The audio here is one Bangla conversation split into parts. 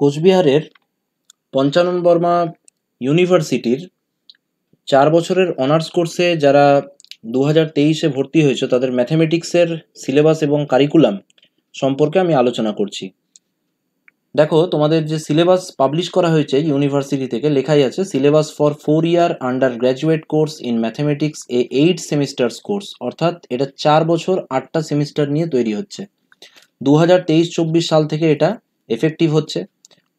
কোচবিহারের পঞ্চানন বর্মা ইউনিভার্সিটির চার বছরের অনার্স কোর্সে যারা দু হাজার তেইশে ভর্তি হয়েছে তাদের ম্যাথামেটিক্সের সিলেবাস এবং কারিকুলাম সম্পর্কে আমি আলোচনা করছি দেখো তোমাদের যে সিলেবাস পাবলিশ করা হয়েছে ইউনিভার্সিটি থেকে লেখাই আছে syllabus for four year undergraduate course in mathematics a eight semesters course অর্থাৎ এটা চার বছর আটটা সেমিস্টার নিয়ে তৈরি হচ্ছে দু হাজার তেইশ চব্বিশ সাল থেকে এটা এফেক্টিভ হচ্ছে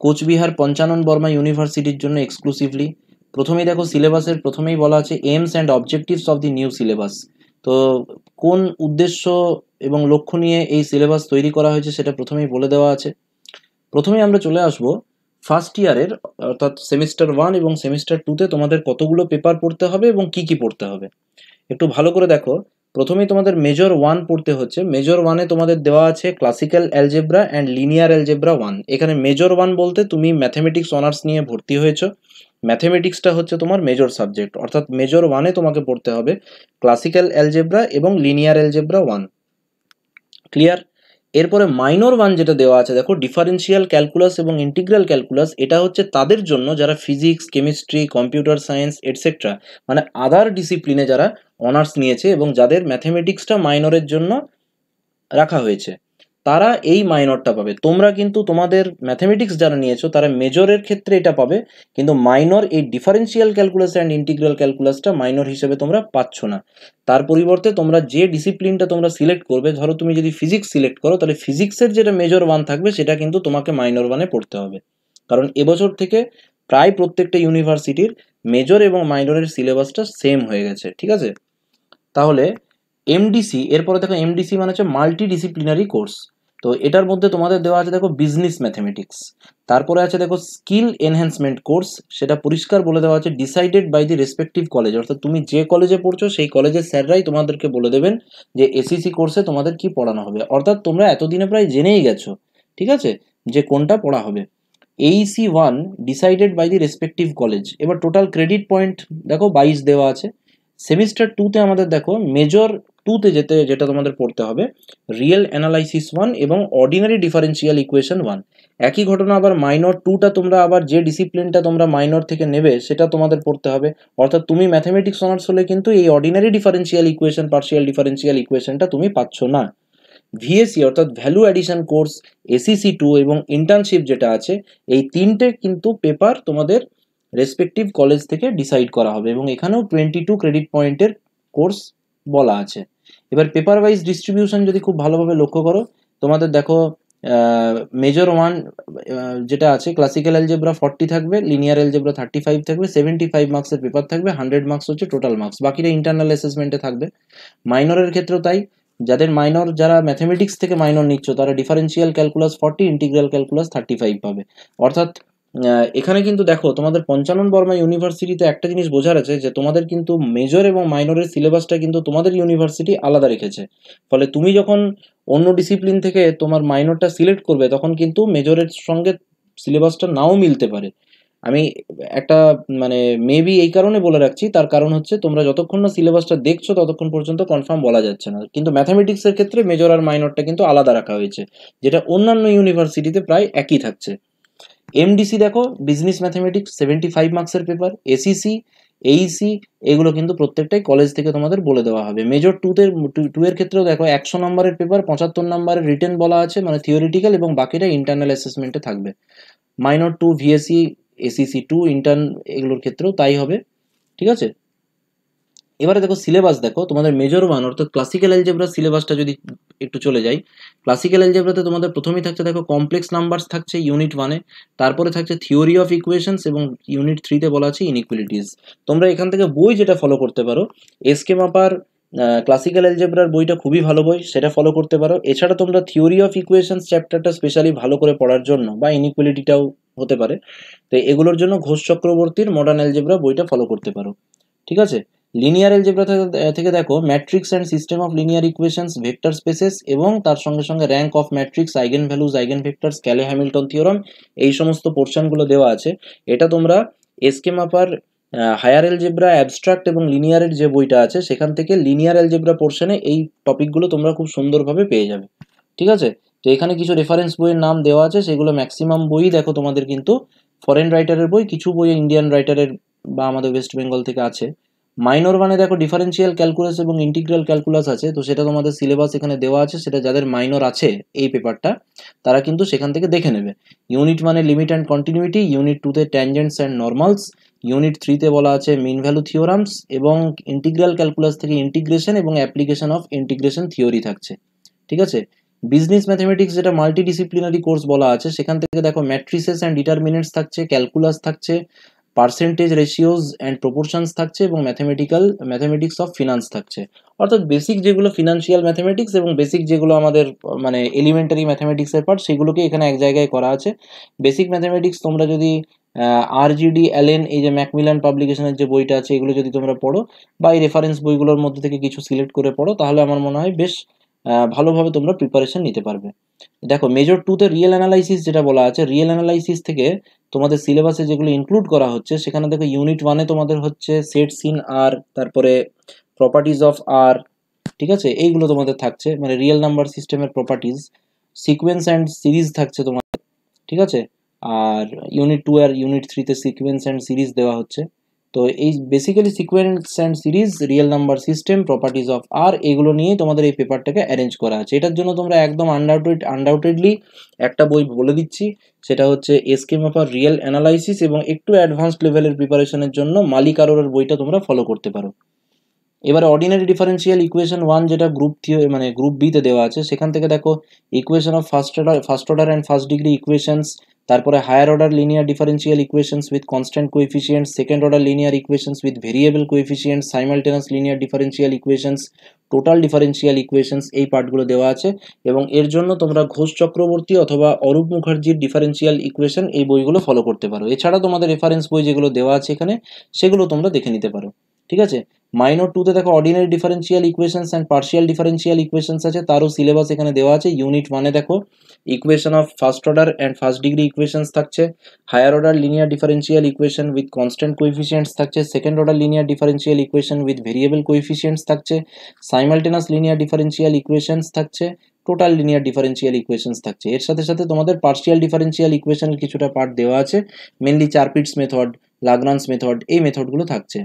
কোচবিহার পঞ্চানন বর্মা ইউনিভার্সিটির জন্য এক্সক্লুসিভলি প্রথমেই দেখো সিলেবাসের প্রথমেই বলা আছে aims and objectives of the new syllabus তো কোন উদ্দেশ্য এবং লক্ষ্য নিয়ে এই সিলেবাস তৈরি করা হয়েছে সেটা প্রথমেই বলে দেওয়া আছে প্রথমেই আমরা চলে আসব ফার্স্ট ইয়ারের অর্থাৎ সেমিস্টার ওয়ান এবং সেমিস্টার টুতে তোমাদের কতগুলো পেপার পড়তে হবে এবং কি কি পড়তে হবে একটু ভালো করে দেখো প্রথমেই তোমাদের মেজর ওয়ান পড়তে হচ্ছে মেজর ওয়ানে তোমাদের দেওয়া আছে classical algebra and linear algebra one এখানে মেজর ওয়ান বলতে তুমি ম্যাথমেটিক্স অনার্স নিয়ে ভর্তি হয়েছো ম্যাথমেটিক্সটা হচ্ছে তোমার মেজর সাবজেক্ট অর্থাৎ মেজর ওয়ানে তোমাকে পড়তে হবে ক্লাসিক্যাল অ্যালজেব্রা এবং লিনিয়ার অ্যালজেব্রা ওয়ান ক্লিয়ার এরপরে মাইনর ওয়ান যেটা দেওয়া আছে দেখো ডিফারেন্সিয়াল ক্যালকুলাস এবং ইন্টিগ্রাল ক্যালকুলাস এটা হচ্ছে তাদের জন্য যারা physics chemistry computer science etcetera মানে আদার ডিসিপ্লিনে যারা অনার্স নিয়েছে এবং যাদের ম্যাথামেটিক্সটা মাইনরের জন্য রাখা হয়েছে তারা এই মাইনরটা পাবে তোমরা কিন্তু তোমাদের ম্যাথামেটিক্স যারা নিয়েছো তারা মেজরের ক্ষেত্রে এটা পাবে কিন্তু মাইনর এই ডিফারেন্সিয়াল ক্যালকুলাস অ্যান্ড ইন্টিগ্রাল ক্যালকুলাসটা মাইনর হিসেবে তোমরা পাচ্ছ না তার পরিবর্তে তোমরা যে ডিসিপ্লিনটা তোমরা সিলেক্ট করবে ধরো তুমি যদি ফিজিক্স সিলেক্ট করো তাহলে ফিজিক্সের যেটা মেজর ওয়ান থাকবে সেটা কিন্তু তোমাকে মাইনর ওয়ানে পড়তে হবে কারণ এবছর থেকে প্রায় প্রত্যেকটা ইউনিভার্সিটির মেজর এবং মাইনরের সিলেবাসটা সেম হয়ে গেছে ঠিক আছে তাহলে এমডিসি এরপরে দেখো এমডিসি মানে হচ্ছে মাল্টি ডিসিপ্লিনারি কোর্স তো এটার মধ্যে তোমাদের দেওয়া আছে দেখো বিজনেস ম্যাথমেটিক্স তারপরে আছে দেখো স্কিল এনহ্যান্সমেন্ট কোর্স সেটা পরিষ্কার বলে দেওয়া আছে decided by the respective college অর্থাৎ তুমি যে কলেজে পড়ছো সেই কলেজের স্যাররাই তোমাদেরকে বলে দেবেন যে e এসিসি কোর্সে তোমাদের কি পড়ানো হবে অর্থাৎ তোমরা এতদিনে প্রায় জেনেই গেছো ঠিক আছে যে কোনটা পড়া হবে AEC one decided by the respective college এবার টোটাল ক্রেডিট পয়েন্ট দেখো বাইশ দেওয়া আছে সেমিস্টার টুতে আমাদের দেখো মেজর টুতে যেতে যেটা তোমাদের পড়তে হবে রিয়েল অ্যানালাইসিস ওয়ান এবং অর্ডিনারি ডিফারেন্সিয়াল ইকুয়েশন ওয়ান একই ঘটনা আবার মাইনর টুটা তোমরা আবার যে ডিসিপ্লিনটা তোমরা মাইনর থেকে নেবে সেটা তোমাদের পড়তে হবে অর্থাৎ তুমি ম্যাথামেটিক্স অনার্স হলে কিন্তু এই ordinary differential equation partial differential ইকুয়েশনটা তুমি পাচ্ছ না ভিএসি অর্থাৎ value addition course SEC two এবং ইন্টার্নশিপ যেটা আছে এই তিনটে কিন্তু পেপার তোমাদের রেসপেক্টিভ কলেজ থেকে ডিসাইড করা হবে এবং এখানেও টোয়েন্টি টু ক্রেডিট পয়েন্টের কোর্স বলা আছে এবার পেপার ওয়াইজ ডিস্ট্রিবিউশন যদি খুব ভালোভাবে লক্ষ্য করো তোমাদের দেখো মেজর ওয়ান যেটা আছে ক্লাসিক্যাল অ্যালজেব্রা ফর্টি থাকবে লিনিয়ার অ্যালজেব্রা থার্টি ফাইভ থাকবে সেভেন্টি ফাইভ মার্কসের পেপার থাকবে হান্ড্রেড মার্কস হচ্ছে টোটাল মার্কস বাকিটা ইন্টারনাল অ্যাসেসমেন্টে থাকবে মাইনরের ক্ষেত্রেও তাই যাদের মাইনর যারা ম্যাথমেটিক্স থেকে মাইনর নিচ্ছ তারা differential calculus forty integral calculus thirty five পাবে অর্থাৎ এখানে কিন্তু দেখো তোমাদের পঞ্চানন বর্মা ইউনিভার্সিটিতে একটা জিনিস বোঝার আছে যে তোমাদের কিন্তু মেজর এবং মাইনরের সিলেবাসটা কিন্তু তোমাদের ইউনিভার্সিটি আলাদা রেখেছে ফলে তুমি যখন অন্য ডিসিপ্লিন থেকে তোমার মাইনরটা সিলেক্ট করবে তখন কিন্তু মেজরের সঙ্গে সিলেবাসটা নাও মিলতে পারে আমি একটা মানে মেবি এই কারণে বলে রাখছি তার কারণ হচ্ছে তোমরা যতক্ষণ না সিলেবাসটা দেখছো ততক্ষণ পর্যন্ত কনফার্ম বলা যাচ্ছে না কিন্তু ম্যাথামেটিক্সের ক্ষেত্রে মেজর আর মাইনরটা কিন্তু আলাদা রাখা হয়েছে যেটা অন্যান্য ইউনিভার্সিটিতে প্রায় একই থাকছে এমডিসি দেখো বিজনেস ম্যাথামেটিক্স সেভেন্টি ফাইভ মার্কসের পেপার এসিসি এইসি এগুলো কিন্তু প্রত্যেকটাই কলেজ থেকে তোমাদের বলে দেওয়া হবে মেজর টুতে টু এর ক্ষেত্রেও দেখো একশো নম্বরের পেপার পঁচাত্তর নম্বরের রিটার্ন বলা আছে মানে থিওরিটিক্যাল এবং বাকিটা ইন্টারনাল অ্যাসেসমেন্টে থাকবে minor two VAC SEC two intern এগুলোর ক্ষেত্রেও তাই হবে ঠিক আছে এবারে দেখো সিলেবাস দেখো তোমাদের মেজর ওয়ান অর্থাৎ ক্লাসিক্যাল অ্যালজেব্রা সিলেবাসটা যদি একটু চলে যাই ক্লাসিক্যাল অ্যালজেব্রাতে তোমাদের প্রথমেই থাকছে দেখো কমপ্লেক্স নাম্বারস থাকছে ইউনিট ওয়ানে তারপরে থাকছে থিওরি অফ ইকুয়েশনস এবং ইউনিট থ্রিতে বলা আছে ইনইকুয়ালিটিস তোমরা এখান থেকে বই যেটা ফলো করতে পারো এসকে মাপার ক্লাসিক্যাল অ্যালজেব্রার বইটা খুবই ভালো বই সেটা ফলো করতে পারো এছাড়া তোমরা থিওরি অফ ইকুয়েশনস চ্যাপ্টারটা স্পেশালি ভালো করে পড়ার জন্য বা ইনইকুয়ালিটিটাও হতে পারে তো এগুলোর জন্য ঘোষ চক্রবর্তীর মডার্ন অ্যালজেব্রা বইটা ফলো করতে পারো ঠিক আছে লিনিয়ার এলজেব্রা থেকে দেখো matrix and system of linear equations vector spaces এবং তার সঙ্গে সঙ্গে rank of matrix eigenvalues eigenvectors Cayley Hamilton theorem এই সমস্ত পোর্শনগুলো দেওয়া আছে এটা তোমরা এসকে মাপার হায়ার এলজেব্রা অ্যাবস্ট্রাক্ট এবং লিনিয়ারের যে বইটা আছে সেখান থেকে লিনিয়ার এলজেব্রা পোর্শনে এই টপিকগুলো তোমরা খুব সুন্দরভাবে পেয়ে যাবে ঠিক আছে তো এখানে কিছু রেফারেন্স বইয়ের নাম দেওয়া আছে সেগুলো ম্যাক্সিমাম বই দেখো তোমাদের কিন্তু ফরেন রাইটারের বই কিছু বই ইন্ডিয়ান রাইটারের বা আমাদের ওয়েস্ট বেঙ্গল থেকে আছে মাইনর মানে দেখো ডিফারেন্সিয়াল ক্যালকুলাস এবং ইন্টিগ্রাল ক্যালকুলাস আছে তো সেটা তোমাদের সিলেবাস এখানে দেওয়া আছে সেটা যাদের মাইনর আছে এই পেপারটা তারা কিন্তু সেখান থেকে দেখে নেবে ইউনিট মানে লিমিট অ্যান্ড কন্টিনিউটি ইউনিট টুতে ট্যানজেন্টস অ্যান্ড নর্মালস ইউনিট থ্রিতে বলা আছে মিন ভ্যালু থিওরামস এবং ইন্টিগ্রাল ক্যালকুলাস থেকে ইন্টিগ্রেশন এবং অ্যাপ্লিকেশন অফ ইন্টিগ্রেশন থিওরি থাকছে ঠিক আছে বিজনেস ম্যাথমেটিক্স যেটা মাল্টিডিসিপ্লিনারি কোর্স বলা আছে সেখান থেকে দেখো ম্যাট্রিসেস অ্যান্ড ডিটারমিনেন্টস থাকছে ক্যালকুলাস থাকছে পার্সেন্টেজ রেশিওস অ্যান্ড প্রপোর্শনস থাকছে এবং ম্যাথামেটিক্যাল ম্যাথামেটিক্স অফ ফিনান্স থাকছে অর্থাৎ বেসিক যেগুলো ফিনান্সিয়াল ম্যাথামেটিক্স এবং বেসিক যেগুলো আমাদের মানে এলিমেন্টারি ম্যাথামেটিক্সের পার্ট সেগুলোকে এখানে এক জায়গায় করা আছে বেসিক ম্যাথামেটিক্স তোমরা যদি আরজিডি অ্যালেন এই যে ম্যাকমিলান পাবলিকেশনের যে বইটা আছে এগুলো যদি তোমরা পড়ো বা এই রেফারেন্স বইগুলোর মধ্যে থেকে কিছু সিলেক্ট করে পড়ো তাহলে আমার মনে হয় বেশ ভালোভাবে তোমরা প্রিপারেশন নিতে পারবে দেখো মেজর টুতে রিয়েল অ্যানালাইসিস যেটা বলা আছে রিয়েল অ্যানালাইসিস থেকে তোমাদের সিলেবাসে যেগুলো ইনক্লুড করা হচ্ছে সেখানে দেখো ইউনিট ওয়ানে তোমাদের হচ্ছে সেট সিন আর তারপরে প্রপার্টিজ অফ আর ঠিক আছে এইগুলো তোমাদের থাকছে মানে রিয়েল নাম্বার সিস্টেমের প্রপার্টিজ সিকোয়েন্স অ্যান্ড সিরিজ থাকছে তোমাদের ঠিক আছে আর ইউনিট টু আর ইউনিট থ্রিতে সিকোয়েন্স অ্যান্ড সিরিজ দেওয়া হচ্ছে তো এই basically sequence and series real number system properties of আর এগুলো নিয়েই তোমাদের এই পেপারটাকে অ্যারেঞ্জ করা আছে এটার জন্য তোমরা একদম আন্ডাউটেড আন্ডাউটেডলি একটা বই বলে দিচ্ছি সেটা হচ্ছে এসকে মেপার রিয়েল অ্যানালাইসিস এবং একটু অ্যাডভান্স লেভেলের প্রিপারেশনের জন্য মালিক আরোরের বইটা তোমরা ফলো করতে পারো এবার অর্ডিনারি ডিফারেন্সিয়াল ইকুয়েশন ওয়ান যেটা গ্রুপ থিও মানে গ্রুপ বিতে দেওয়া আছে সেখান থেকে দেখো equation of first order first order and first degree equations তারপরে higher order linear differential equations with constant coefficient second order linear equations with variable coefficient simultaneous linear differential equations total differential equations এই পার্টগুলো দেওয়া আছে এবং এর জন্য তোমরা ঘোষ চক্রবর্তী অথবা অরূপ মুখার্জির ডিফারেন্সিয়াল ইকুয়েশন এই বইগুলো ফলো করতে পারো এছাড়া তোমাদের রেফারেন্স বই যেগুলো দেওয়া আছে এখানে সেগুলো তোমরা দেখে নিতে পারো ঠিক আছে মাইনর টুতে দেখো ordinary differential equations and partial differential equations আছে তারও সিলেবাস এখানে দেওয়া আছে ইউনিট মানে দেখো equation of first order and first degree equations থাকছে higher order linear differential equation with constant coefficients থাকছে second order linear differential equation with variable coefficients থাকছে সাইমালটেনাস লিনিয়ার ডিফারেন্সিয়াল ইকুয়েশনস থাকছে টোটাল লিনিয়ার ডিফারেন্সিয়াল ইকুয়েশনস থাকছে এর সাথে সাথে তোমাদের পার্শিয়াল ডিফারেন্সিয়াল ইকুয়েশনের কিছুটা পার্ট দেওয়া আছে mainly Charpit's method Lagrange's method এই মেথডগুলো থাকছে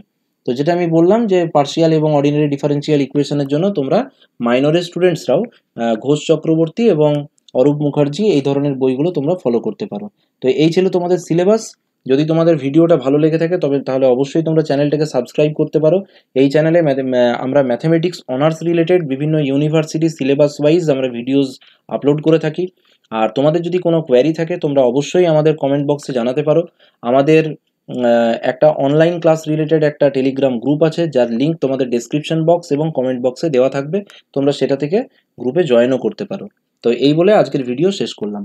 তো যেটা আমি বললাম যে পার্শিয়াল এবং অর্ডিনারি ডিফারেন্সিয়াল ইকুয়েশনের জন্য তোমরা মাইনরের স্টুডেন্টসরাও ঘোষ চক্রবর্তী এবং অরূপ মুখার্জি এই ধরনের বইগুলো তোমরা ফলো করতে পারো তো এই ছিল তোমাদের সিলেবাস যদি তোমাদের ভিডিওটা ভালো লেগে থাকে তবে তাহলে অবশ্যই তোমরা চ্যানেলটাকে সাবস্ক্রাইব করতে পারো এই চ্যানেলে আমরা ম্যাথামেটিক্স অনার্স রিলেটেড বিভিন্ন ইউনিভার্সিটি সিলেবাস ওয়াইজ আমরা ভিডিওস আপলোড করে থাকি আর তোমাদের যদি কোনো কোয়ারি থাকে তোমরা অবশ্যই আমাদের কমেন্ট বক্সে জানাতে পারো আমাদের একটা অনলাইন ক্লাস রিলেটেড একটা টেলিগ্রাম গ্রুপ আছে যার লিঙ্ক তোমাদের ডেসক্রিপশন বক্স এবং কমেন্ট বক্সে দেওয়া থাকবে তোমরা সেটা থেকে গ্রুপে জয়েনও করতে পারো তো এই বলে আজকের ভিডিও শেষ করলাম